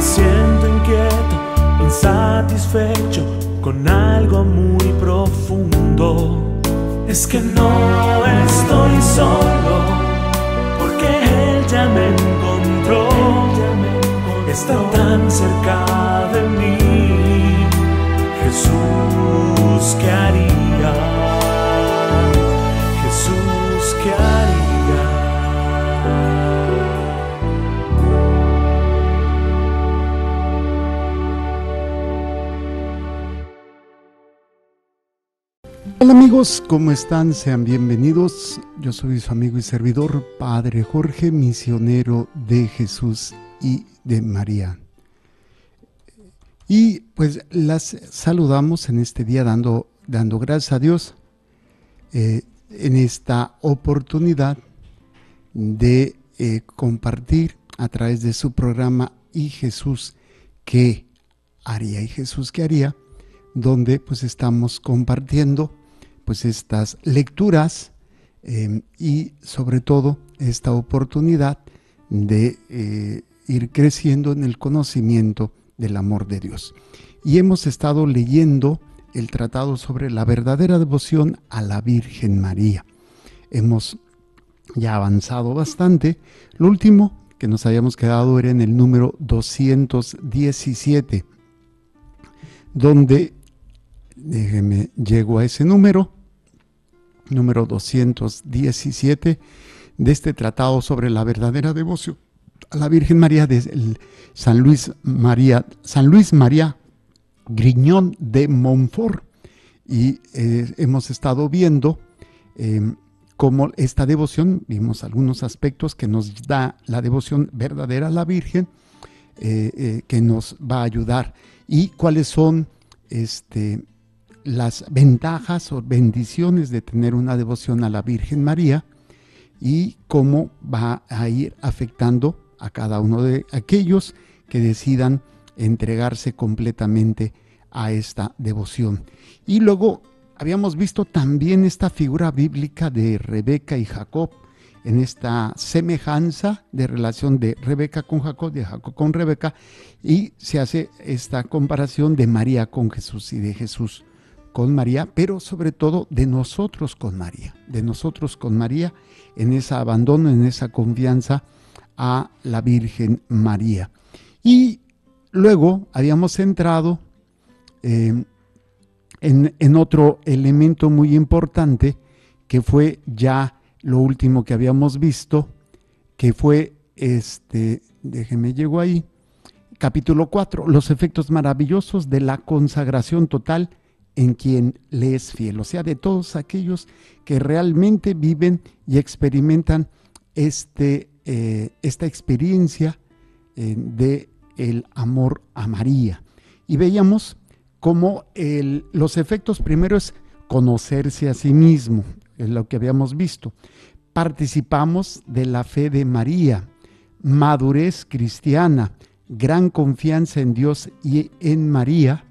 siento inquieto, insatisfecho con algo muy profundo. Es que no estoy solo, porque él ya me encontró, está tan cerca de mí. Jesús, ¿qué haría? ¿cómo están? Sean bienvenidos. Yo soy su amigo y servidor, Padre Jorge, misionero de Jesús y de María. Y pues las saludamos en este día dando, dando gracias a Dios eh, en esta oportunidad de eh, compartir a través de su programa Y Jesús, ¿qué haría? Y Jesús, ¿qué haría? donde pues estamos compartiendo pues estas lecturas em, y sobre todo esta oportunidad de eh, ir creciendo en el conocimiento del amor de Dios. Y hemos estado leyendo el tratado sobre la verdadera devoción a la Virgen María. Hemos ya avanzado bastante. Lo último que nos habíamos quedado era en el número 217, donde déjeme, llego a ese número, número 217 de este tratado sobre la verdadera devoción a la Virgen María de San Luis María, San Luis María Griñón de Montfort. Y eh, hemos estado viendo em, cómo esta devoción, vimos algunos aspectos que nos da la devoción verdadera a la Virgen, eh, eh, que nos va a ayudar y cuáles son este, las ventajas o bendiciones de tener una devoción a la Virgen María y cómo va a ir afectando a cada uno de aquellos que decidan entregarse completamente a esta devoción. Y luego habíamos visto también esta figura bíblica de Rebeca y Jacob, en esta semejanza de relación de Rebeca con Jacob, de Jacob con Rebeca, y se hace esta comparación de María con Jesús y de Jesús con María, pero sobre todo de nosotros con María, de nosotros con María, en ese abandono, en esa confianza a la Virgen María. Y luego habíamos entrado eh, en, otro elemento muy importante, que fue ya lo último que habíamos visto, que fue este, déjeme llego ahí, capítulo 4, los efectos maravillosos de la consagración total en quien le es fiel, o sea, de todos aquellos que realmente viven y experimentan este, eh, esta experiencia eh, de el amor a María. Y veíamos cómo el, los efectos primero es conocerse a sí mismo, es lo que habíamos visto. Participamos de la fe de María, madurez cristiana, gran confianza en Dios y en María,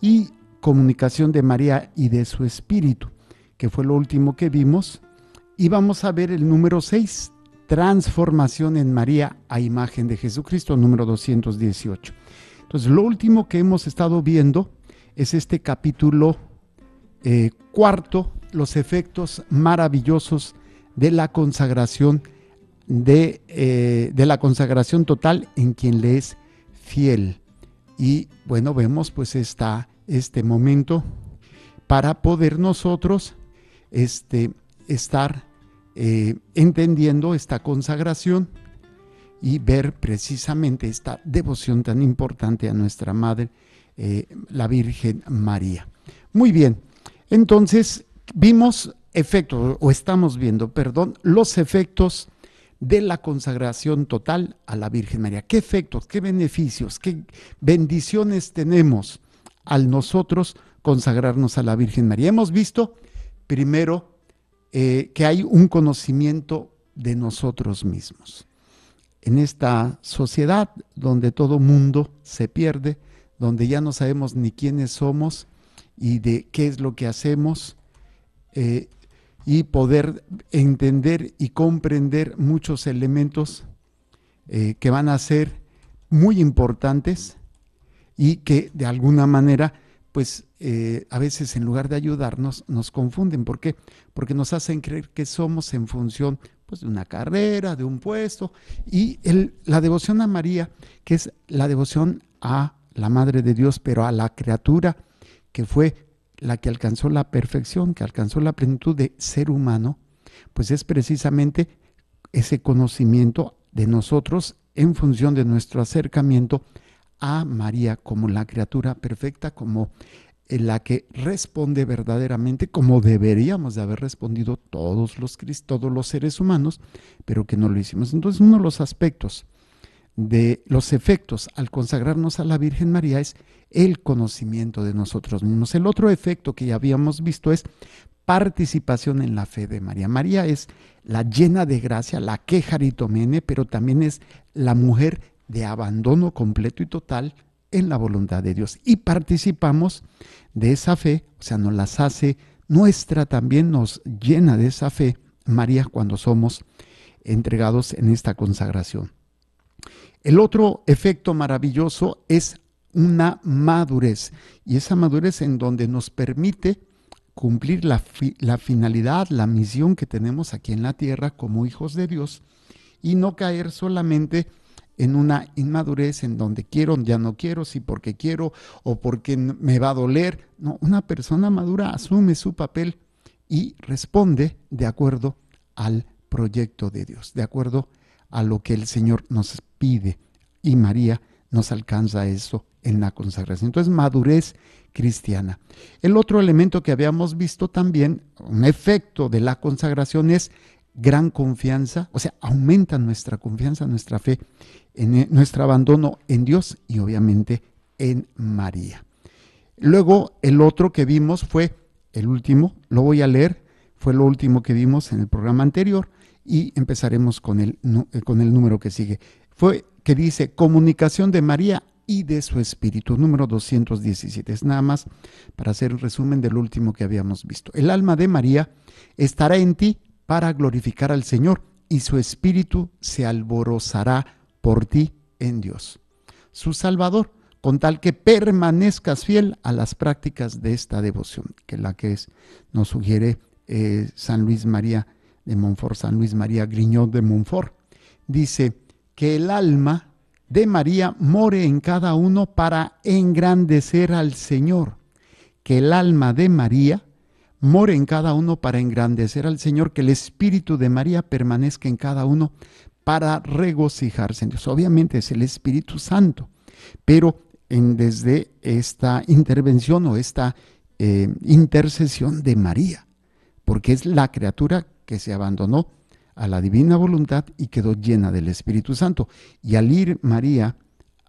y comunicación de María y de su Espíritu, que fue lo último que vimos. Y vamos a ver el número 6, transformación en María a imagen de Jesucristo, número 218. Entonces, lo último que hemos estado viendo es este capítulo eh, cuarto, los efectos maravillosos de la consagración de, eh, de, la consagración total en quien le es fiel. Y bueno, vemos pues esta este momento para poder nosotros este, estar eh, entendiendo esta consagración y ver precisamente esta devoción tan importante a nuestra Madre, eh, la Virgen María. Muy bien, entonces vimos efectos, o estamos viendo, perdón, los efectos de la consagración total a la Virgen María. ¿Qué efectos, qué beneficios, qué bendiciones tenemos al nosotros consagrarnos a la Virgen María. Hemos visto primero eh, que hay un conocimiento de nosotros mismos. En esta sociedad donde todo mundo se pierde, donde ya no sabemos ni quiénes somos y de qué es lo que hacemos, eh, y poder entender y comprender muchos elementos eh, que van a ser muy importantes y que de alguna manera, pues eh, a veces en lugar de ayudarnos, nos confunden. ¿Por qué? Porque nos hacen creer que somos en función pues, de una carrera, de un puesto. Y la devoción a María, que es la devoción a la Madre de Dios, pero a la criatura, que fue la que alcanzó la perfección, que alcanzó la plenitud de ser humano, pues es precisamente ese conocimiento de nosotros en función de nuestro acercamiento a María como la criatura perfecta, como eh, la que responde verdaderamente como deberíamos de haber respondido todos los, todos los seres humanos, pero que no lo hicimos. Entonces uno de los aspectos de los efectos al consagrarnos a la Virgen María es el conocimiento de nosotros mismos. El otro efecto que ya habíamos visto es participación en la fe de María. María es la llena de gracia, la quejaritomene, pero también es la mujer de abandono completo y total en la voluntad de Dios. Y participamos de esa fe, o sea, nos las hace nuestra, también nos llena de esa fe, María, cuando somos entregados en esta consagración. El otro efecto maravilloso es una madurez, y esa madurez en donde nos permite cumplir la, la finalidad, la misión que tenemos aquí en la tierra como hijos de Dios, y no caer solamente en en una inmadurez en donde quiero, ya no quiero, si porque quiero o porque me va a doler. No, una persona madura asume su papel y responde de acuerdo al proyecto de Dios, de acuerdo a lo que el Señor nos pide. Y María nos alcanza eso en la consagración. Entonces, madurez cristiana. El otro elemento que habíamos visto también, un efecto de la consagración es gran confianza, o sea, aumenta nuestra confianza, nuestra fe, en eh, nuestro abandono en Dios y obviamente en María. Luego, el otro que vimos fue, el último, lo voy a leer, fue lo último que vimos en el programa anterior y empezaremos con el, eh, con el número que sigue. Fue que dice, comunicación de María y de su espíritu, número 217. Es nada más para hacer el resumen del último que habíamos visto. El alma de María estará en ti para glorificar al Señor y su espíritu se alborozará por ti en Dios, su Salvador, con tal que permanezcas fiel a las prácticas de esta devoción, que es la que nos sugiere eh, San Luis María de Montfort, San Luis María Griñón de Montfort. Dice que el alma de María more en cada uno para engrandecer al Señor, que el alma de María more en cada uno para engrandecer al Señor, que el Espíritu de María permanezca en cada uno para regocijarse en Dios. Obviamente es el Espíritu Santo, pero en, desde esta intervención o esta eh, intercesión de María, porque es la criatura que se abandonó a la divina voluntad y quedó llena del Espíritu Santo. Y al ir María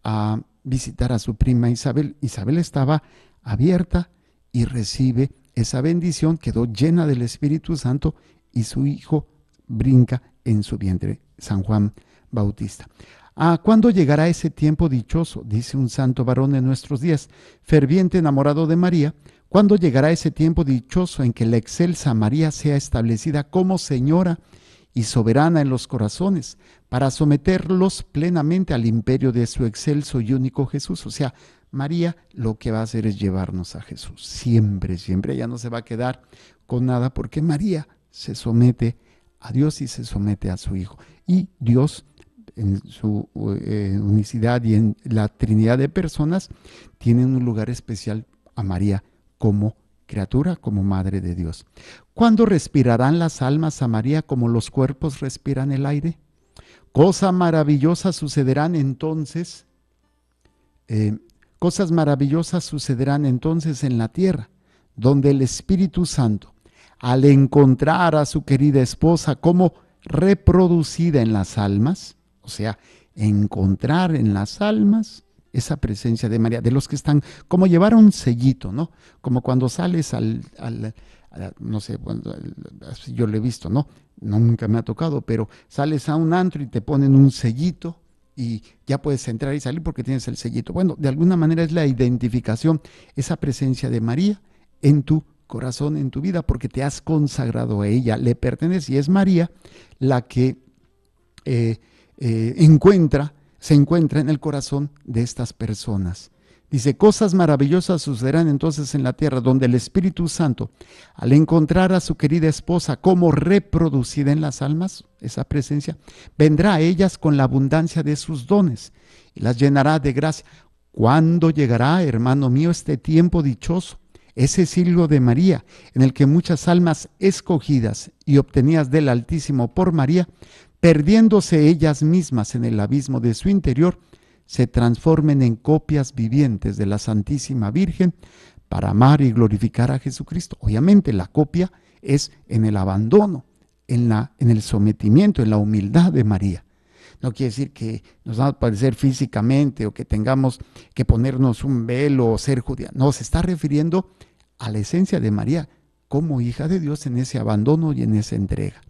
a visitar a su prima Isabel, Isabel estaba abierta y recibe esa bendición quedó llena del Espíritu Santo y su hijo brinca en su vientre, San Juan Bautista. ¿A cuándo llegará ese tiempo dichoso? Dice un santo varón en nuestros días, ferviente enamorado de María. ¿Cuándo llegará ese tiempo dichoso en que la excelsa María sea establecida como señora y soberana en los corazones para someterlos plenamente al imperio de su excelso y único Jesús? O sea, María lo que va a hacer es llevarnos a Jesús, siempre, siempre. Ella no se va a quedar con nada porque María se somete a Dios y se somete a su Hijo. Y Dios en su eh, unicidad y en la Trinidad de personas tiene un lugar especial a María como criatura, como madre de Dios. ¿Cuándo respirarán las almas a María como los cuerpos respiran el aire? Cosa maravillosa sucederán entonces eh, Cosas maravillosas sucederán entonces en la tierra, donde el Espíritu Santo, al encontrar a su querida esposa como reproducida en las almas, o sea, encontrar en las almas esa presencia de María, de los que están, como llevar un sellito, ¿no? Como cuando sales al, no sé, yo lo he visto, ¿no? Nunca me ha tocado, pero sales a un antro y te ponen un sellito y ya puedes entrar y salir porque tienes el sellito. Bueno, de alguna manera es la identificación, esa presencia de María en tu corazón, en tu vida, porque te has consagrado a ella, le pertenece y es María la que eh, eh, encuentra, se encuentra en el corazón de estas personas. Dice, cosas maravillosas sucederán entonces en la tierra, donde el Espíritu Santo, al encontrar a su querida esposa como reproducida en las almas, esa presencia, vendrá a ellas con la abundancia de sus dones y las llenará de gracia. cuando llegará, hermano mío, este tiempo dichoso? Ese siglo de María, en el que muchas almas escogidas y obtenidas del Altísimo por María, perdiéndose ellas mismas en el abismo de su interior, se transformen en copias vivientes de la Santísima Virgen para amar y glorificar a Jesucristo. Obviamente la copia es en el abandono, en, la, en el sometimiento, en la humildad de María. No quiere decir que nos vamos a parecer físicamente o que tengamos que ponernos un velo o ser judía. No, se está refiriendo a la esencia de María como hija de Dios en ese abandono y en esa entrega.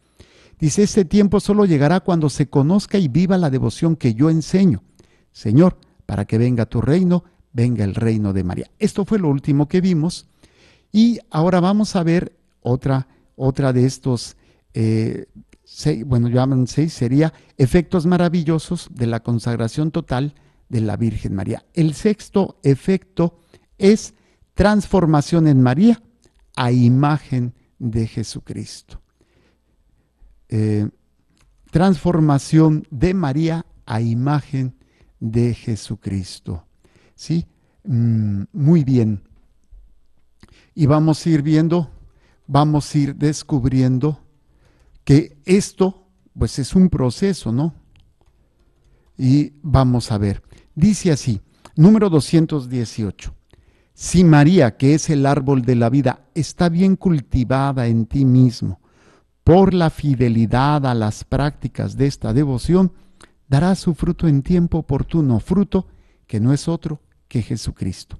Dice, este tiempo solo llegará cuando se conozca y viva la devoción que yo enseño Señor, para que venga tu reino, venga el reino de María. Esto fue lo último que vimos y ahora vamos a ver otra, otra de estos, eh, bueno, llaman seis, sería efectos maravillosos de la consagración total de la Virgen María. El sexto efecto es transformación en María a imagen de Jesucristo. Eh, transformación de María a imagen de Jesucristo. ¿Sí? Mm, muy bien. Y vamos a ir viendo, vamos a ir descubriendo que esto, pues es un proceso, ¿no? Y vamos a ver. Dice así, número 218. Si María, que es el árbol de la vida, está bien cultivada en ti mismo por la fidelidad a las prácticas de esta devoción, dará su fruto en tiempo oportuno, fruto que no es otro que Jesucristo.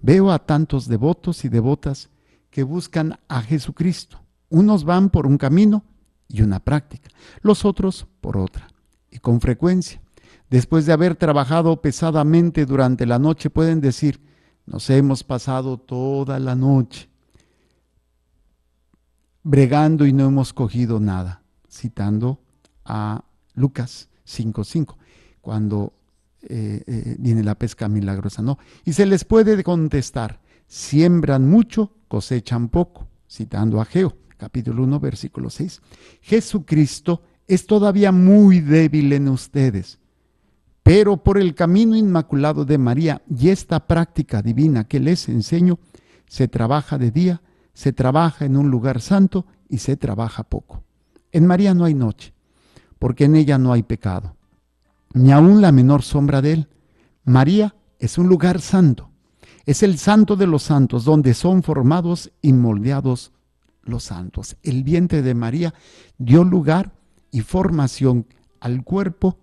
Veo a tantos devotos y devotas que buscan a Jesucristo. Unos van por un camino y una práctica, los otros por otra. Y con frecuencia, después de haber trabajado pesadamente durante la noche, pueden decir, nos hemos pasado toda la noche bregando y no hemos cogido nada, citando a Lucas 5.5, cuando eh, eh, viene la pesca milagrosa, no. Y se les puede contestar, siembran mucho, cosechan poco, citando a Geo, capítulo 1, versículo 6. Jesucristo es todavía muy débil en ustedes, pero por el camino inmaculado de María y esta práctica divina que les enseño, se trabaja de día, se trabaja en un lugar santo y se trabaja poco. En María no hay noche porque en ella no hay pecado, ni aún la menor sombra de él. María es un lugar santo, es el santo de los santos, donde son formados y moldeados los santos. El vientre de María dio lugar y formación al cuerpo,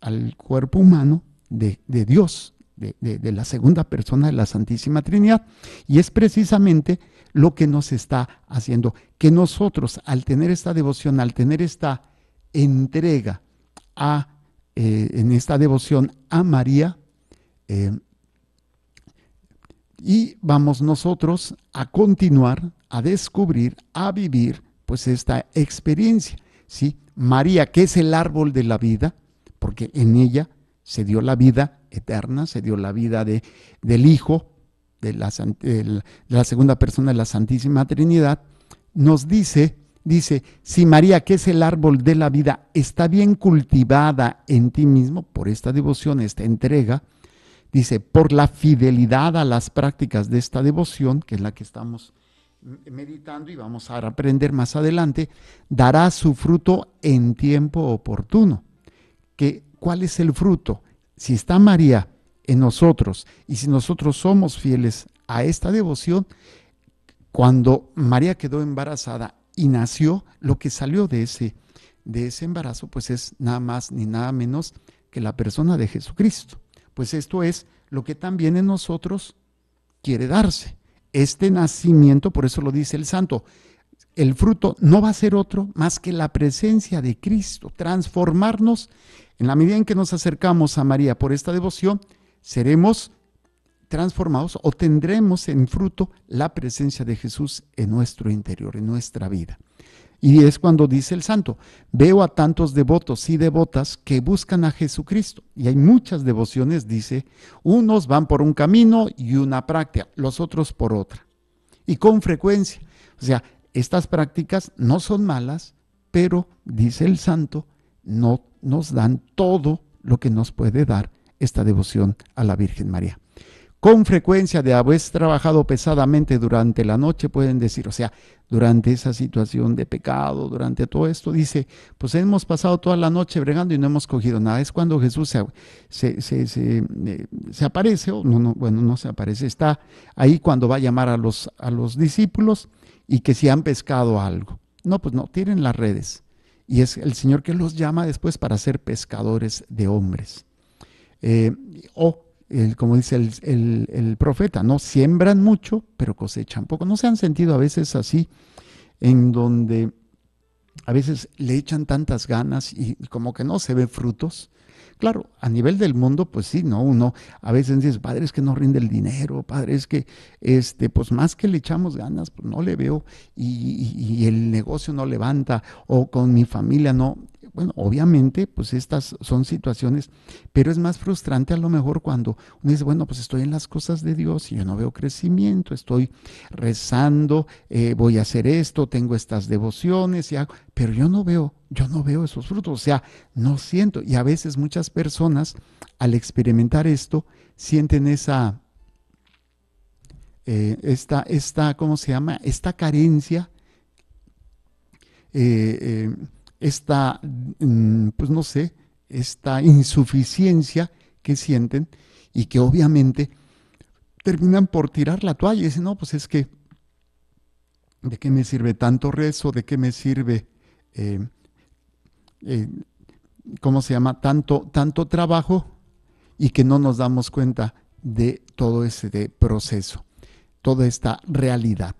al cuerpo humano de, Dios, de, de, la segunda persona de la Santísima Trinidad. Y es precisamente lo que nos está haciendo, que nosotros al tener esta devoción, al tener esta entrega a, eh, en esta devoción a María. Eh, y vamos nosotros a continuar, a descubrir, a vivir pues esta experiencia. ¿sí? María, que es el árbol de la vida, porque en ella se dio la vida eterna, se dio la vida de, del Hijo, de la, de la segunda persona de la Santísima Trinidad, nos dice Dice, si María, que es el árbol de la vida, está bien cultivada en ti mismo por esta devoción, esta entrega, dice, por la fidelidad a las prácticas de esta devoción, que es la que estamos meditando y vamos a aprender más adelante, dará su fruto en tiempo oportuno. Que, ¿Cuál es el fruto? Si está María en nosotros y si nosotros somos fieles a esta devoción, cuando María quedó embarazada y nació lo que salió de ese, de ese embarazo, pues es nada más ni nada menos que la persona de Jesucristo. Pues esto es lo que también en nosotros quiere darse. Este nacimiento, por eso lo dice el santo, el fruto no va a ser otro más que la presencia de Cristo, transformarnos en la medida en que nos acercamos a María por esta devoción, seremos transformados o tendremos en fruto la presencia de Jesús en nuestro interior, en nuestra vida. Y es cuando dice el santo, veo a tantos devotos y devotas que buscan a Jesucristo. Y hay muchas devociones, dice, unos van por un camino y una práctica, los otros por otra. Y con frecuencia. O sea, estas prácticas no son malas, pero, dice el santo, no nos dan todo lo que nos puede dar esta devoción a la Virgen María con frecuencia de haber trabajado pesadamente durante la noche, pueden decir, o sea, durante esa situación de pecado, durante todo esto, dice, pues hemos pasado toda la noche bregando y no hemos cogido nada. Es cuando Jesús eh, se, aparece, o no, no, bueno, no se aparece, está ahí cuando va a llamar a los, a los discípulos y que si han pescado algo. No, pues no, tienen las redes. Y es el Señor que los llama después para ser pescadores de hombres. Eh, o como dice el, el, profeta, no siembran mucho, pero cosechan poco. ¿No se han sentido a veces así, en donde a veces le echan tantas ganas y como que no se ven frutos? Claro, a nivel del mundo, pues sí, ¿no? Uno a veces dice, padre, es que no rinde el dinero, padre, es que, este, pues más que le echamos ganas, pues no le veo y, y, y el negocio no levanta, o con mi familia no, bueno, obviamente, pues estas son situaciones, pero es más frustrante a lo mejor cuando uno dice, bueno, pues estoy en las cosas de Dios y yo no veo crecimiento, estoy rezando, eh, voy a hacer esto, tengo estas devociones y pero yo no veo, yo no veo esos frutos, o sea, no siento. Y a veces muchas personas al experimentar esto sienten esa, eh, esta, esta, ¿cómo se llama? Esta carencia. Eh, eh esta, mm, pues no sé, esta insuficiencia que sienten y que obviamente terminan por tirar la toalla y dicen, no, pues es que, ¿de qué me sirve tanto rezo? ¿De qué me sirve, eh, eh, cómo se llama, tanto, tanto trabajo? Y que no nos damos cuenta de todo ese proceso, toda esta realidad.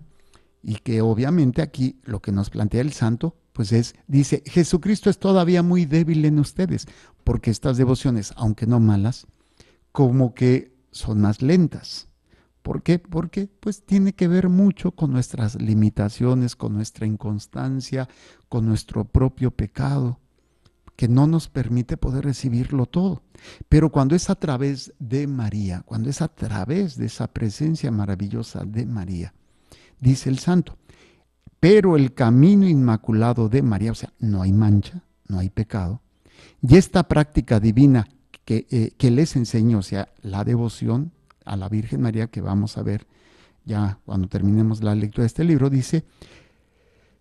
Y que obviamente aquí lo que nos plantea el santo pues es, dice, Jesucristo es todavía muy débil en ustedes, porque estas devociones, aunque no malas, como que son más lentas. ¿Por qué? Porque pues tiene que ver mucho con nuestras limitaciones, con nuestra inconstancia, con nuestro propio pecado, que no nos permite poder recibirlo todo. Pero cuando es a través de María, cuando es a través de esa presencia maravillosa de María, dice el santo, pero el camino inmaculado de María, o sea, no hay mancha, no hay pecado, y esta práctica divina eh, que, les enseño, o sea, la devoción a la Virgen María, que vamos a ver ya cuando terminemos la lectura de este libro, dice,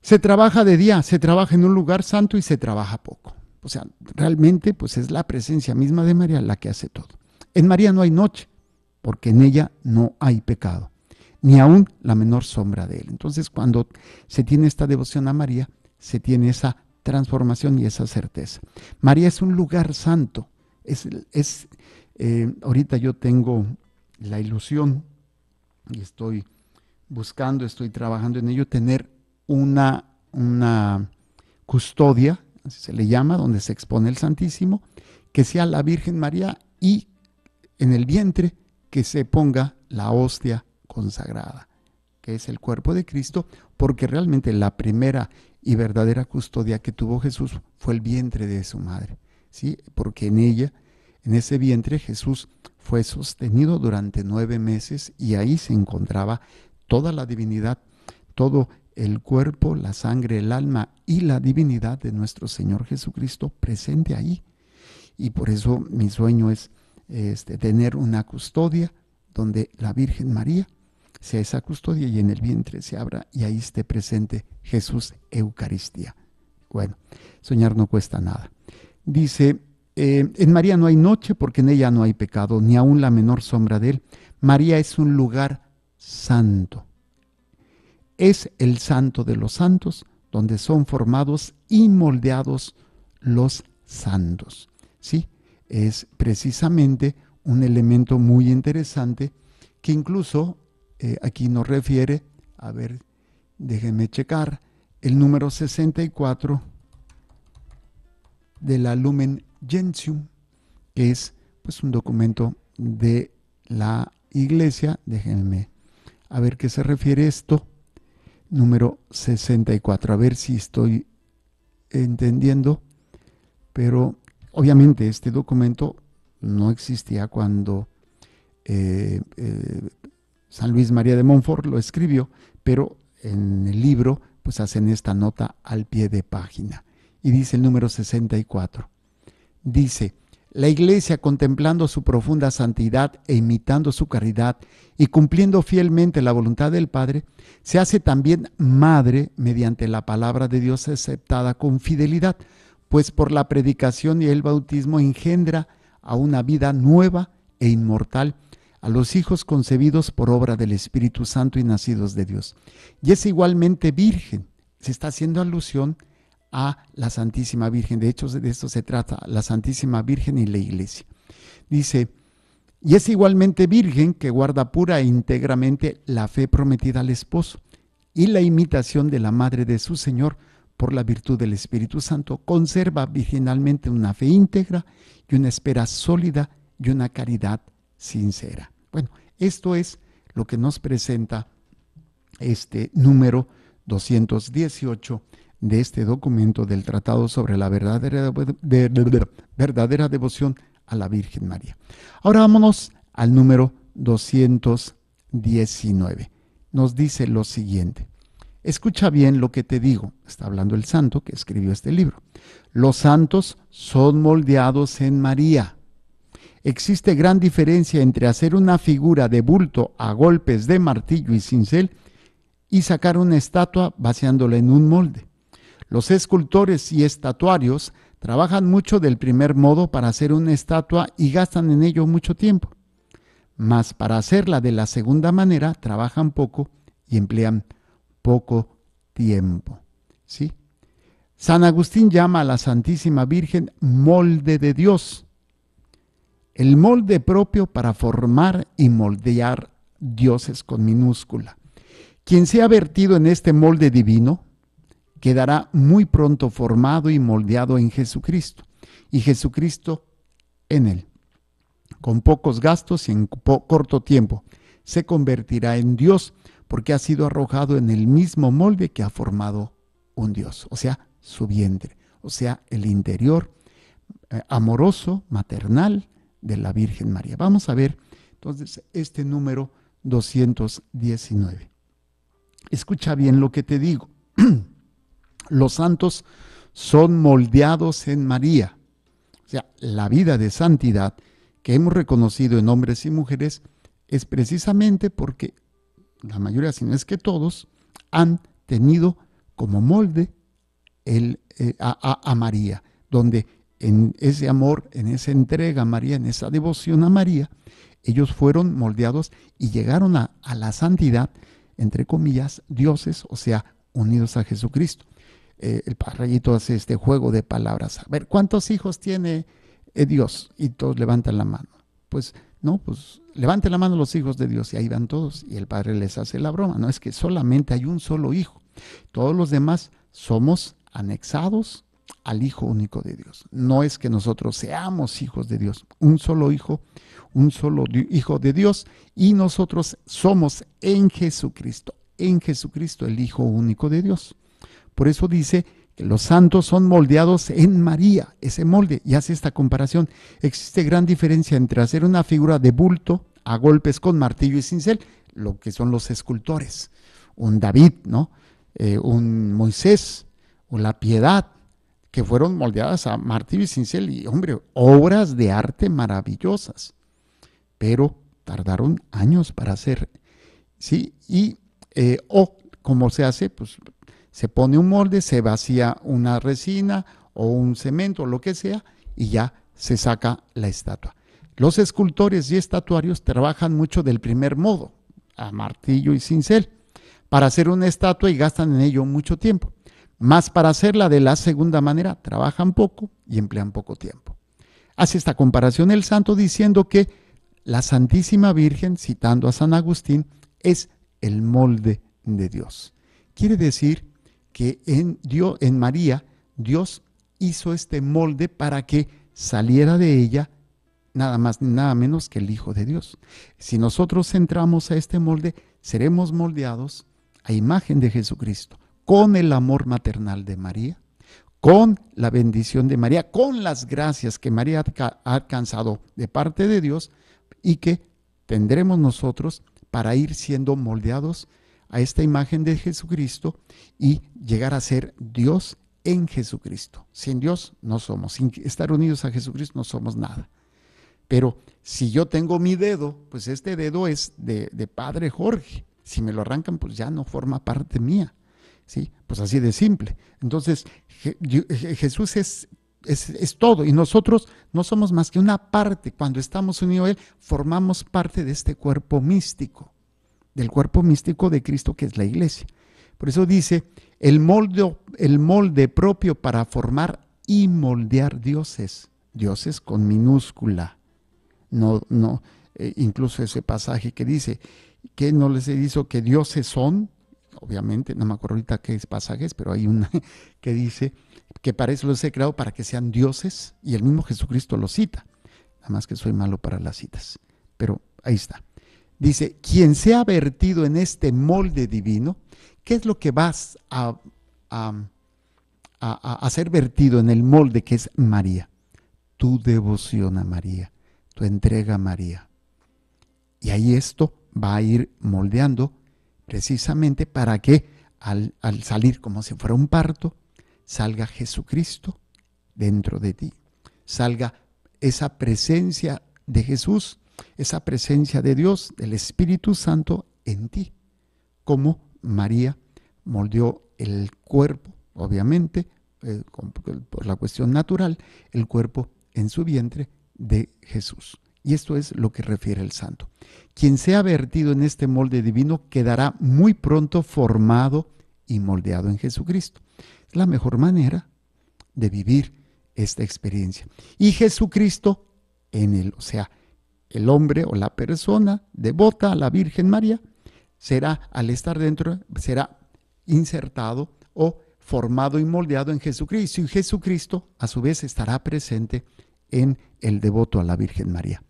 se trabaja de día, se trabaja en un lugar santo y se trabaja poco. O sea, realmente pues es la presencia misma de María la que hace todo. En María no hay noche, porque en ella no hay pecado ni aún la menor sombra de él. Entonces cuando se tiene esta devoción a María, se tiene esa transformación y esa certeza. María es un lugar santo. Es, es eh, ahorita yo tengo la ilusión y estoy buscando, estoy trabajando en ello, tener una, una custodia, así se le llama, donde se expone el Santísimo, que sea la Virgen María y en el vientre que se ponga la hostia consagrada, que es el cuerpo de Cristo, porque realmente la primera y verdadera custodia que tuvo Jesús fue el vientre de su madre, ¿sí? Porque en ella, en ese vientre, Jesús fue sostenido durante nueve meses y ahí se encontraba toda la divinidad, todo el cuerpo, la sangre, el alma y la divinidad de nuestro Señor Jesucristo presente ahí. Y por eso mi sueño es este, tener una custodia donde la Virgen María sea esa custodia y en el vientre se abra y ahí esté presente Jesús Eucaristía. Bueno, soñar no cuesta nada. Dice, eh, en María no hay noche porque en ella no hay pecado, ni aún la menor sombra de él. María es un lugar santo. Es el santo de los santos, donde son formados y moldeados los santos. ¿Sí? Es precisamente un elemento muy interesante que incluso eh, aquí nos refiere, a ver, déjenme checar, el número 64 de la Lumen Gentium, que es pues un documento de la iglesia, déjenme a ver qué se refiere esto, número 64, a ver si estoy entendiendo, pero obviamente este documento no existía cuando eh, eh, San Luis María de Montfort lo escribió, pero en el libro pues hacen esta nota al pie de página. Y dice el número 64. Dice, la Iglesia, contemplando su profunda santidad e imitando su caridad y cumpliendo fielmente la voluntad del Padre, se hace también madre mediante la palabra de Dios aceptada con fidelidad, pues por la predicación y el bautismo engendra a una vida nueva e inmortal a los hijos concebidos por obra del Espíritu Santo y nacidos de Dios. Y es igualmente virgen. Se está haciendo alusión a la Santísima Virgen. De hecho, de esto se trata, la Santísima Virgen y la Iglesia. Dice, y es igualmente virgen que guarda pura e íntegramente la fe prometida al esposo y la imitación de la madre de su Señor por la virtud del Espíritu Santo. Conserva virginalmente una fe íntegra y una espera sólida y una caridad sincera. Bueno, esto es lo que nos presenta este número 218 de este documento del Tratado sobre la verdadera, devoción a la Virgen María. Ahora vámonos al número 219. Nos dice lo siguiente. Escucha bien lo que te digo, está hablando el santo que escribió este libro. Los santos son moldeados en María existe gran diferencia entre hacer una figura de bulto a golpes de martillo y cincel y sacar una estatua vaciándola en un molde. Los escultores y estatuarios trabajan mucho del primer modo para hacer una estatua y gastan en ello mucho tiempo. Mas para hacerla de la segunda manera trabajan poco y emplean poco tiempo. ¿Sí? San Agustín llama a la Santísima Virgen molde de Dios el molde propio para formar y moldear dioses con minúscula. Quien se ha vertido en este molde divino quedará muy pronto formado y moldeado en Jesucristo, y Jesucristo en él. Con pocos gastos y en corto tiempo se convertirá en Dios porque ha sido arrojado en el mismo molde que ha formado un Dios, o sea, su vientre, o sea, el interior eh, amoroso, maternal, de la Virgen María. Vamos a ver entonces este número 219. Escucha bien lo que te digo. Los santos son moldeados en María. O sea, la vida de santidad que hemos reconocido en hombres y mujeres es precisamente porque la mayoría, si no es que todos, han tenido como molde el, eh, a, a, a María, donde en ese amor, en esa entrega a María, en esa devoción a María, ellos fueron moldeados y llegaron a, la santidad, entre comillas, dioses, o sea, unidos a Jesucristo. Eh, el parrayito hace este juego de palabras. A ver, ¿cuántos hijos tiene eh, Dios? Y todos levantan la mano. Pues no, pues levanten la mano los hijos de Dios y ahí van todos. Y el padre les hace la broma. No es que solamente hay un solo hijo. Todos los demás somos anexados al Hijo único de Dios. No es que nosotros seamos hijos de Dios, un solo Hijo, un solo Hijo de Dios, y nosotros somos en Jesucristo, en Jesucristo el Hijo único de Dios. Por eso dice que los santos son moldeados en María, ese molde, y hace esta comparación. Existe gran diferencia entre hacer una figura de bulto a golpes con martillo y cincel, lo que son los escultores, un David, ¿no? Eh, un Moisés, o la piedad, que fueron moldeadas a martillo y cincel y, hombre, obras de arte maravillosas. Pero tardaron años para hacer, ¿sí? Y, eh, o como se hace, pues se pone un molde, se vacía una resina o un cemento, lo que sea, y ya se saca la estatua. Los escultores y estatuarios trabajan mucho del primer modo, a martillo y cincel, para hacer una estatua y gastan en ello mucho tiempo. Más para hacerla de la segunda manera, trabajan poco y emplean poco tiempo. Hace esta comparación el santo diciendo que la Santísima Virgen, citando a San Agustín, es el molde de Dios. Quiere decir que en, Dios, en María Dios hizo este molde para que saliera de ella nada más ni nada menos que el Hijo de Dios. Si nosotros entramos a este molde, seremos moldeados a imagen de Jesucristo con el amor maternal de María, con la bendición de María, con las gracias que María ha alcanzado de parte de Dios y que tendremos nosotros para ir siendo moldeados a esta imagen de Jesucristo y llegar a ser Dios en Jesucristo. Sin Dios no somos, sin estar unidos a Jesucristo no somos nada. Pero si yo tengo mi dedo, pues este dedo es de, de Padre Jorge. Si me lo arrancan, pues ya no forma parte mía. ¿sí? Pues así de simple. Entonces, Jesús es, es, todo y nosotros no somos más que una parte. Cuando estamos unidos a Él, formamos parte de este cuerpo místico, del cuerpo místico de Cristo que es la iglesia. Por eso dice, el molde, el molde propio para formar y moldear dioses, dioses con minúscula. No, no, eh, incluso ese pasaje que dice, que no les he dicho que dioses son, obviamente, no me acuerdo ahorita qué pasajes, pero hay una que dice que para eso los he creado, para que sean dioses, y el mismo Jesucristo los cita. Nada más que soy malo para las citas, pero ahí está. Dice, quien se ha vertido en este molde divino, ¿qué es lo que vas a, a, a ser vertido en el molde que es María? Tu devoción a María, tu entrega a María. Y ahí esto va a ir moldeando precisamente para que al, salir como si fuera un parto, salga Jesucristo dentro de ti, salga esa presencia de Jesús, esa presencia de Dios, del Espíritu Santo en ti, como María moldeó el cuerpo, obviamente, eh, por la cuestión natural, el cuerpo en su vientre de Jesús. Y esto es lo que refiere el santo. Quien sea vertido en este molde divino quedará muy pronto formado y moldeado en Jesucristo. Es la mejor manera de vivir esta experiencia. Y Jesucristo en él, o sea, el hombre o la persona devota a la Virgen María, será, al estar dentro, será insertado o formado y moldeado en Jesucristo. Y Jesucristo, a su vez, estará presente en el devoto a la Virgen María.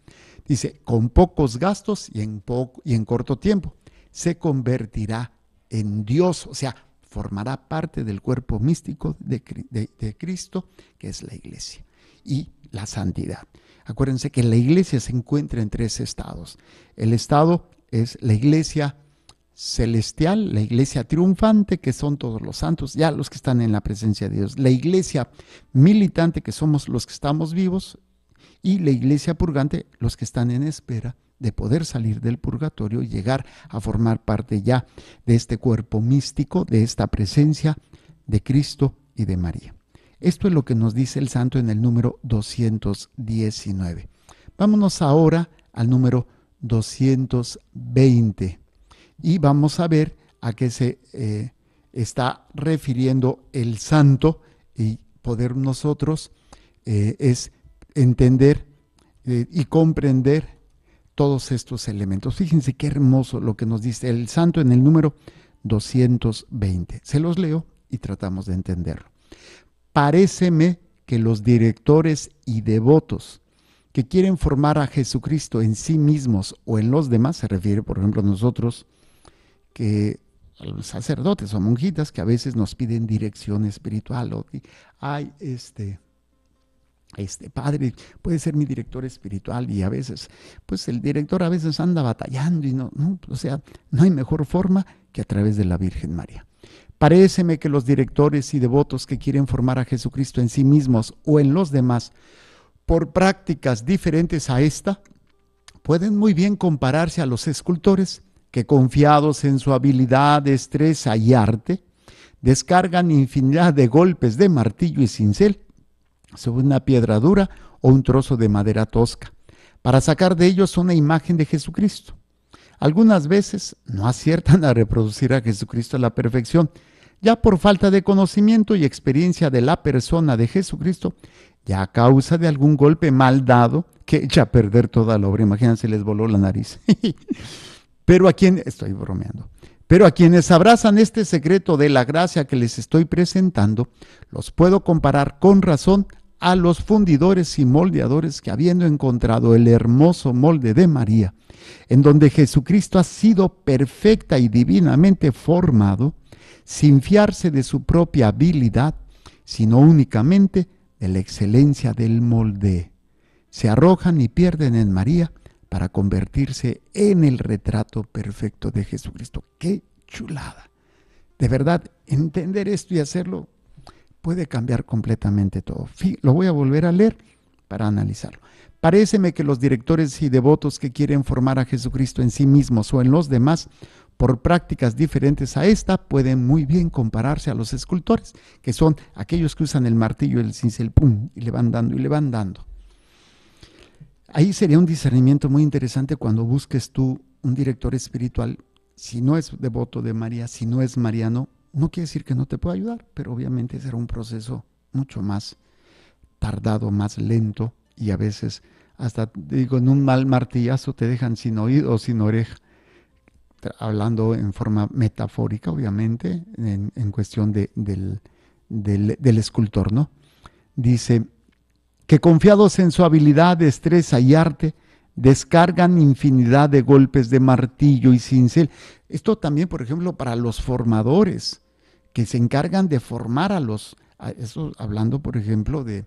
Dice, con pocos gastos y en, poco, y en corto tiempo, se convertirá en Dios, o sea, formará parte del cuerpo místico de, de Cristo, que es la iglesia, y la santidad. Acuérdense que la iglesia se encuentra en tres estados. El estado es la iglesia celestial, la iglesia triunfante, que son todos los santos, ya los que están en la presencia de Dios, la iglesia militante, que somos los que estamos vivos, y la iglesia purgante, los que están en espera de poder salir del purgatorio y llegar a formar parte ya de este cuerpo místico, de esta presencia de Cristo y de María. Esto es lo que nos dice el santo en el número 219. Vámonos ahora al número 220 y vamos a ver a qué se eh, está refiriendo el santo y poder nosotros eh, es entender eh, y comprender todos estos elementos. Fíjense qué hermoso lo que nos dice el santo en el número 220. Se los leo y tratamos de entenderlo. Paréceme que los directores y devotos que quieren formar a Jesucristo en sí mismos o en los demás, se refiere por ejemplo a nosotros, que los sacerdotes o monjitas que a veces nos piden dirección espiritual o hay este este padre puede ser mi director espiritual y a veces, pues el director a veces anda batallando y no, no, o sea, no hay mejor forma que a través de la Virgen María. Paréceme que los directores y devotos que quieren formar a Jesucristo en sí mismos o en los demás por prácticas diferentes a esta, pueden muy bien compararse a los escultores que confiados en su habilidad, destreza y arte, descargan infinidad de golpes de martillo y cincel sobre una piedra dura o un trozo de madera tosca, para sacar de ellos una imagen de Jesucristo. Algunas veces no aciertan a reproducir a Jesucristo a la perfección, ya por falta de conocimiento y experiencia de la persona de Jesucristo, ya a causa de algún golpe mal dado que echa a perder toda la obra. Imagínense, les voló la nariz. Pero a quien, estoy bromeando, pero a quienes abrazan este secreto de la gracia que les estoy presentando, los puedo comparar con razón a los fundidores y moldeadores que habiendo encontrado el hermoso molde de María, en donde Jesucristo ha sido perfecta y divinamente formado, sin fiarse de su propia habilidad, sino únicamente de la excelencia del molde, se arrojan y pierden en María para convertirse en el retrato perfecto de Jesucristo. ¡Qué chulada! De verdad, entender esto y hacerlo puede cambiar completamente todo. Lo voy a volver a leer para analizarlo. Paréceme que los directores y devotos que quieren formar a Jesucristo en sí mismos o en los demás por prácticas diferentes a esta pueden muy bien compararse a los escultores, que son aquellos que usan el martillo el cincel, pum, y le van dando y le van dando. Ahí sería un discernimiento muy interesante cuando busques tú un director espiritual, si no es devoto de María, si no es mariano, no quiere decir que no te pueda ayudar, pero obviamente será un proceso mucho más tardado, más lento y a veces hasta, digo, en un mal martillazo te dejan sin oído, o sin oreja. Hablando en forma metafórica, obviamente, en, cuestión de, del, del escultor, ¿no? Dice, que confiados en su habilidad, destreza y arte, descargan infinidad de golpes de martillo y cincel. Esto también, por ejemplo, para los formadores que se encargan de formar a los, eso hablando por ejemplo de,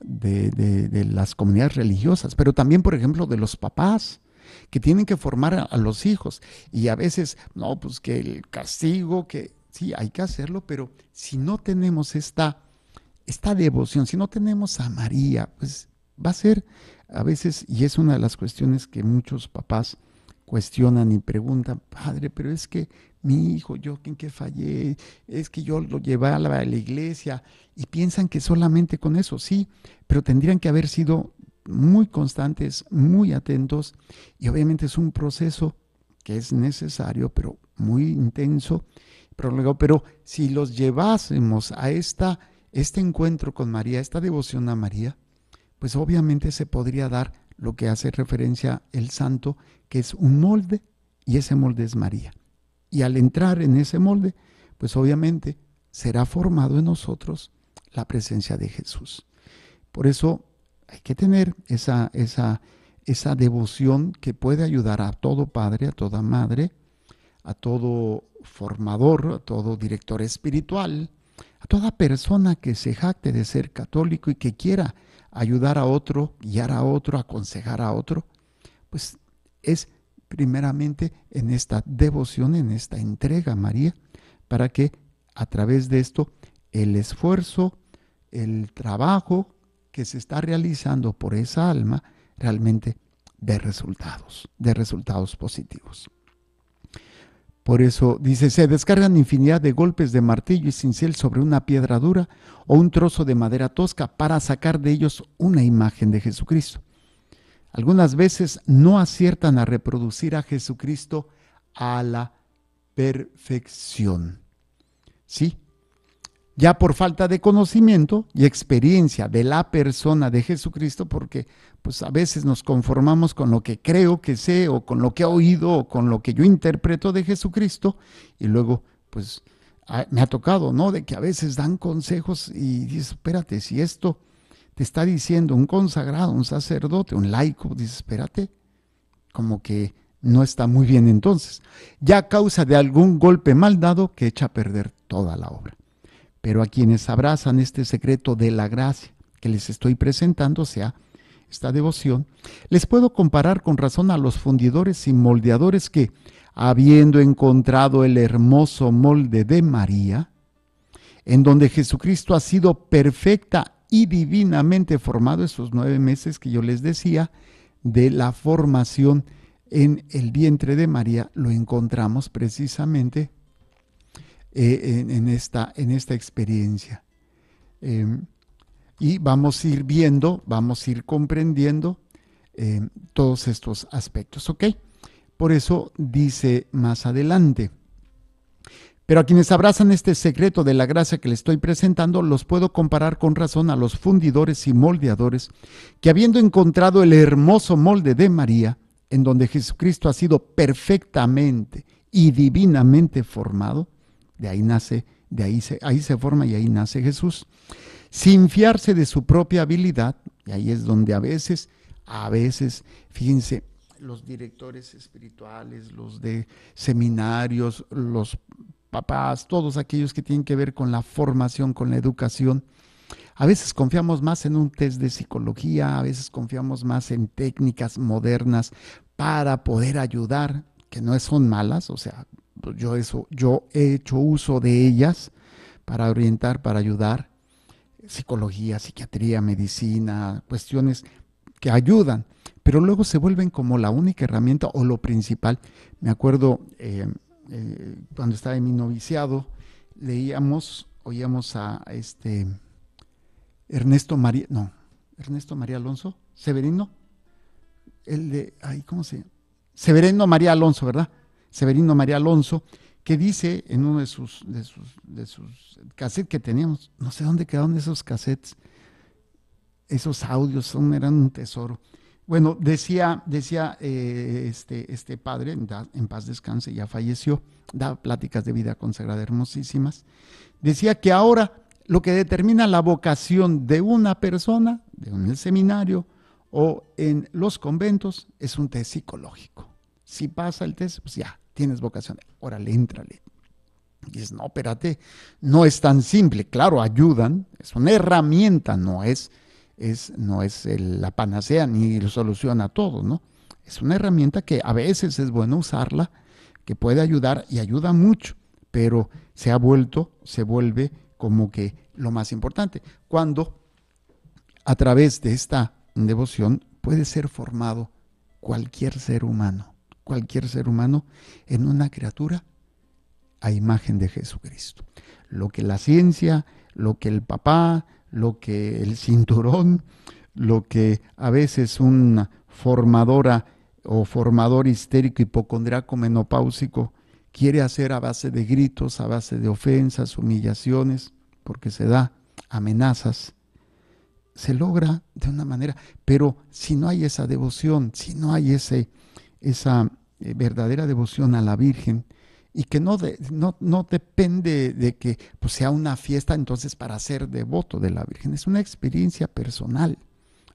de, las comunidades religiosas, pero también por ejemplo de los papás que tienen que formar a, los hijos y a veces, no, pues que el castigo, que sí, hay que hacerlo, pero si no tenemos esta, esta devoción, si no tenemos a María, pues va a ser a veces, y es una de las cuestiones que muchos papás cuestionan y preguntan, padre, pero es que mi hijo, yo en qué fallé, es que yo lo llevaba a la iglesia y piensan que solamente con eso, sí, pero tendrían que haber sido muy constantes, muy atentos y obviamente es un proceso que es necesario, pero muy intenso, pero, pero si los llevásemos a esta, este encuentro con María, esta devoción a María, pues obviamente se podría dar lo que hace referencia el santo, que es un molde y ese molde es María. Y al entrar en ese molde, pues obviamente será formado en nosotros la presencia de Jesús. Por eso hay que tener esa, esa, esa devoción que puede ayudar a todo padre, a toda madre, a todo formador, a todo director espiritual, a toda persona que se jacte de ser católico y que quiera ayudar a otro, guiar a otro, aconsejar a otro, pues es primeramente en esta devoción, en esta entrega María, para que a través de esto el esfuerzo, el trabajo que se está realizando por esa alma realmente dé resultados, de resultados positivos. Por eso dice, se descargan infinidad de golpes de martillo y cincel sobre una piedra dura o un trozo de madera tosca para sacar de ellos una imagen de Jesucristo algunas veces no aciertan a reproducir a Jesucristo a la perfección. ¿Sí? Ya por falta de conocimiento y experiencia de la persona de Jesucristo, porque pues a veces nos conformamos con lo que creo que sé o con lo que he oído o con lo que yo interpreto de Jesucristo y luego pues me ha tocado, ¿no? De que a veces dan consejos y dices, espérate, si esto te está diciendo un consagrado, un sacerdote, un laico, dices, espérate, como que no está muy bien entonces, ya a causa de algún golpe mal dado que echa a perder toda la obra. Pero a quienes abrazan este secreto de la gracia que les estoy presentando, o sea, esta devoción, les puedo comparar con razón a los fundidores y moldeadores que, habiendo encontrado el hermoso molde de María, en donde Jesucristo ha sido perfecta y divinamente formado esos nueve meses que yo les decía de la formación en el vientre de María, lo encontramos precisamente eh, en, esta, en, esta, experiencia. Em, y vamos a ir viendo, vamos a ir comprendiendo em, todos estos aspectos, ¿ok? Por eso dice más adelante, pero a quienes abrazan este secreto de la gracia que les estoy presentando, los puedo comparar con razón a los fundidores y moldeadores que habiendo encontrado el hermoso molde de María, en donde Jesucristo ha sido perfectamente y divinamente formado, de ahí nace, de ahí se, ahí se forma y ahí nace Jesús, sin fiarse de su propia habilidad, y ahí es donde a veces, a veces, fíjense, los directores espirituales, los de seminarios, los papás, todos aquellos que tienen que ver con la formación, con la educación. A veces confiamos más en un test de psicología, a veces confiamos más en técnicas modernas para poder ayudar, que no son malas, o sea, yo, eso, yo he hecho uso de ellas para orientar, para ayudar, psicología, psiquiatría, medicina, cuestiones que ayudan, pero luego se vuelven como la única herramienta o lo principal. Me acuerdo, eh, eh, cuando estaba en mi noviciado, leíamos, oíamos a este Ernesto María, no, Ernesto María Alonso, Severino, el de, ay, ¿cómo se Severino María Alonso, ¿verdad? Severino María Alonso, que dice en uno de sus, de sus, de cassettes que teníamos, no sé dónde quedaron esos cassettes, esos audios, son, eran un tesoro bueno, decía, decía eh, este, este padre, en, paz descanse, ya falleció, da pláticas de vida consagrada hermosísimas. Decía que ahora lo que determina la vocación de una persona, en el seminario o en los conventos, es un test psicológico. Si pasa el test, pues ya, tienes vocación. Órale, éntrale. Y dices, no, espérate, no es tan simple. Claro, ayudan, es una herramienta, no es no es la panacea ni solución soluciona todo, ¿no? Es una herramienta que a veces es bueno usarla, que puede ayudar y ayuda mucho, pero se ha vuelto, se vuelve como que lo más importante. Cuando a través de esta devoción puede ser formado cualquier ser humano, cualquier ser humano en una criatura a imagen de Jesucristo. Lo que la ciencia, lo que el papá, lo que el cinturón, lo que a veces una formadora o formador histérico, hipocondriaco, menopáusico quiere hacer a base de gritos, a base de ofensas, humillaciones, porque se da amenazas. Se logra de una manera, pero si no hay esa devoción, si no hay ese, esa eh, verdadera devoción a la Virgen, y que no, de, no, depende de que pues, sea una fiesta entonces para ser devoto de la Virgen. Es una experiencia personal,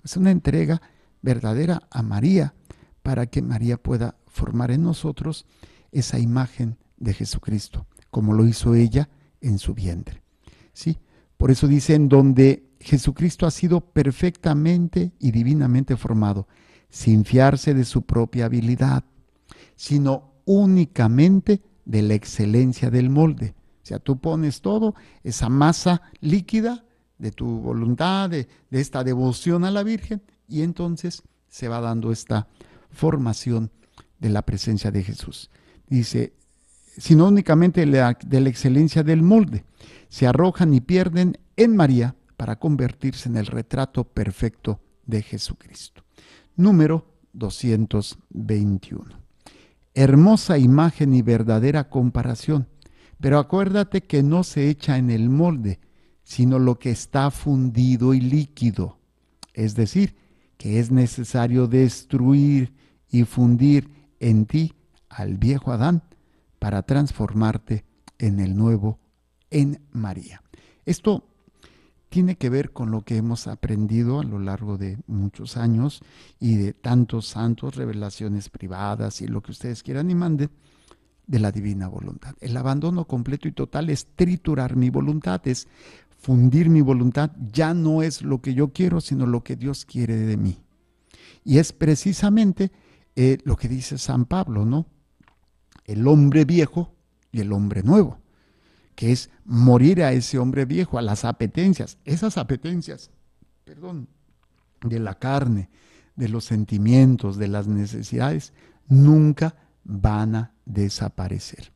es una entrega verdadera a María para que María pueda formar en nosotros esa imagen de Jesucristo, como lo hizo ella en su vientre. ¿Sí? Por eso dicen, donde Jesucristo ha sido perfectamente y divinamente formado, sin fiarse de su propia habilidad, sino únicamente de la excelencia del molde. O sea, tú pones todo, esa masa líquida de tu voluntad, de, esta devoción a la Virgen, y entonces se va dando esta formación de la presencia de Jesús. Dice, sino únicamente de la excelencia del molde, se arrojan y pierden en María para convertirse en el retrato perfecto de Jesucristo. Número 221. Hermosa imagen y verdadera comparación. Pero acuérdate que no se echa en el molde, sino lo que está fundido y líquido. Es decir, que es necesario destruir y fundir en ti al viejo Adán para transformarte en el nuevo en María. Esto tiene que ver con lo que hemos aprendido a lo largo de muchos años y de tantos santos, revelaciones privadas y lo que ustedes quieran y manden de la divina voluntad. El abandono completo y total es triturar mi voluntad, es fundir mi voluntad. Ya no es lo que yo quiero, sino lo que Dios quiere de mí. Y es precisamente eh, lo que dice San Pablo, ¿no? El hombre viejo y el hombre nuevo que es morir a ese hombre viejo, a las apetencias, esas apetencias, perdón, de la carne, de los sentimientos, de las necesidades, nunca van a desaparecer.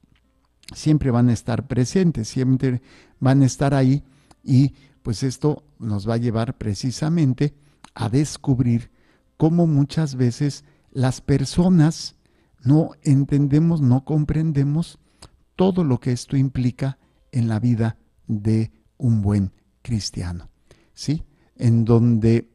Siempre van a estar presentes, siempre van a estar ahí y pues esto nos va a llevar precisamente a descubrir cómo muchas veces las personas no entendemos, no comprendemos todo lo que esto implica en la vida de un buen cristiano. ¿Sí? En donde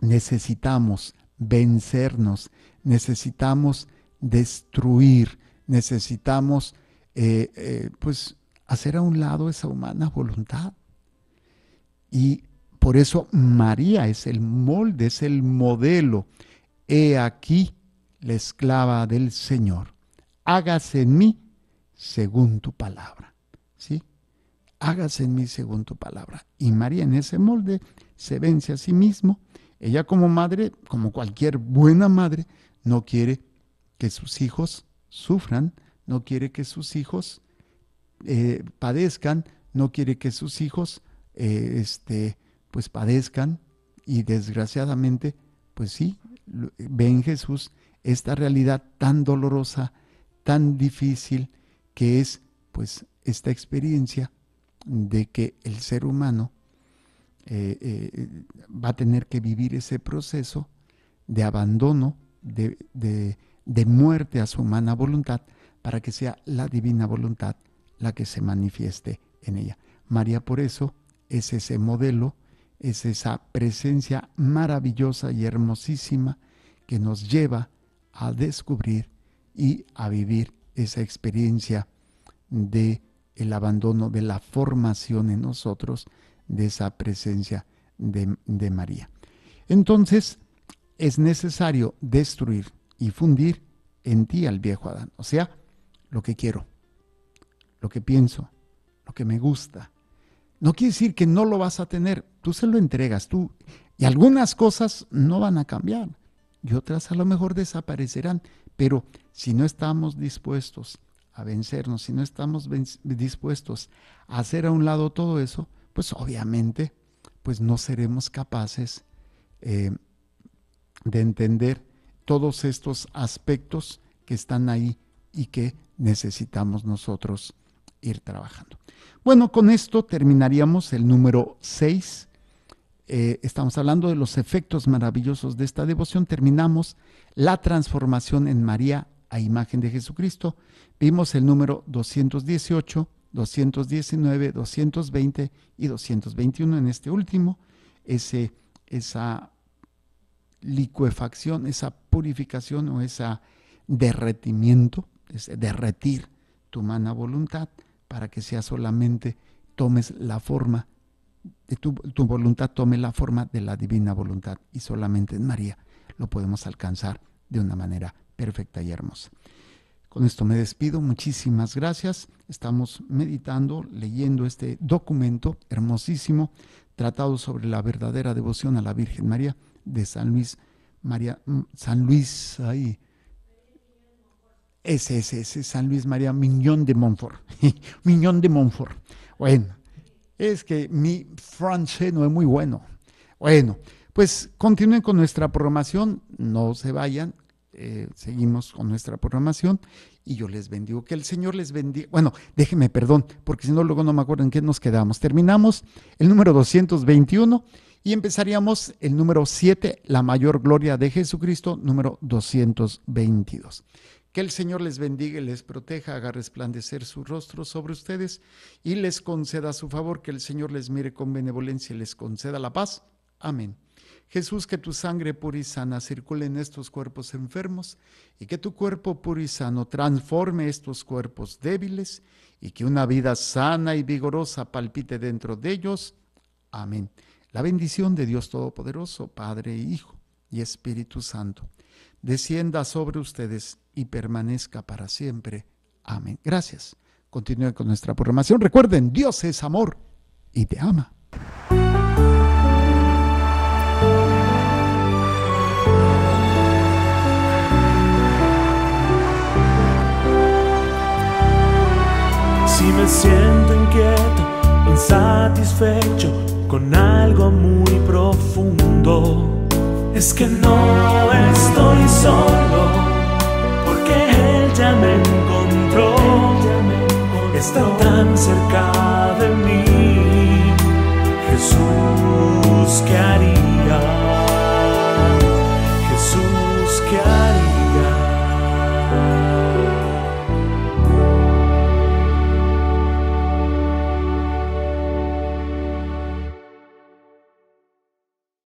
necesitamos vencernos, necesitamos destruir, necesitamos eh, eh, pues hacer a un lado esa humana voluntad. Y por eso María es el molde, es el modelo. He aquí la esclava del Señor. Hágase en mí según tu palabra. ¿Sí? Hágase en mí según tu palabra. Y María en ese molde se vence a sí mismo. Ella como madre, como cualquier buena madre, no quiere que sus hijos sufran, no quiere que sus hijos eh, padezcan, no quiere que sus hijos eh, este, pues padezcan y desgraciadamente, pues sí, eh, ve en Jesús esta realidad tan dolorosa, tan difícil, que es pues esta experiencia de que el ser humano eh, eh, va a tener que vivir ese proceso de abandono, de, de muerte a su humana voluntad, para que sea la divina voluntad la que se manifieste en ella. María por eso es ese modelo, es esa presencia maravillosa y hermosísima que nos lleva a descubrir y a vivir esa experiencia de el abandono, de la formación en nosotros de esa presencia de, de María. Entonces, es necesario destruir y fundir en ti al viejo Adán, o sea, lo que quiero, lo que pienso, lo que me gusta. No quiere decir que no lo vas a tener, tú se lo entregas, tú. Y algunas cosas no van a cambiar y otras a lo mejor desaparecerán, pero si no estamos dispuestos a vencernos, si no estamos dispuestos a hacer a un lado todo eso, pues obviamente pues no seremos capaces eh, de entender todos estos aspectos que están ahí y que necesitamos nosotros ir trabajando. Bueno, con esto terminaríamos el número 6 eh, estamos hablando de los efectos maravillosos de esta devoción, terminamos la transformación en María a imagen de Jesucristo. Vimos el número 218, 219, 220 y 221 en este último, esa licuefacción, esa purificación o ese derretimiento, derretir tu humana voluntad para que sea solamente tomes la forma tu, voluntad tome la forma de la divina voluntad y solamente en María lo podemos alcanzar de una manera perfecta y hermosa. Con esto me despido, muchísimas gracias. Estamos meditando, leyendo este documento hermosísimo, tratado sobre la verdadera devoción a la Virgen María de San Luis, María, mm, San Luis, ahí, ese, ese, ese, San Luis María Miñón de Montfort, Miñón de Montfort. Bueno, es que mi francés no es muy bueno. Bueno, pues continúen con nuestra programación, no se vayan, eh, seguimos con nuestra programación y yo les bendigo, que el Señor les bendiga. Bueno, déjenme perdón, porque si no luego no me acuerdo en qué nos quedamos. Terminamos el número 221 y empezaríamos el número 7, la mayor gloria de Jesucristo, número 222. Que el Señor les bendiga y les proteja, haga resplandecer su rostro sobre ustedes y les conceda su favor, que el Señor les mire con benevolencia y les conceda la paz. Amén. Jesús, que tu sangre pura y sana circule en estos cuerpos enfermos y que tu cuerpo puro y sano transforme estos cuerpos débiles y que una vida sana y vigorosa palpite dentro de ellos. Amén. La bendición de Dios Todopoderoso, Padre, Hijo y Espíritu Santo descienda sobre ustedes y permanezca para siempre. Amén. Gracias. Continúen con nuestra programación. Recuerden, Dios es amor y te ama. Si me siento inquieto, insatisfecho con algo muy profundo es que no estoy solo, porque Él ya me encontró, está tan cerca de mí, Jesús, ¿qué haría? Jesús, ¿qué haría?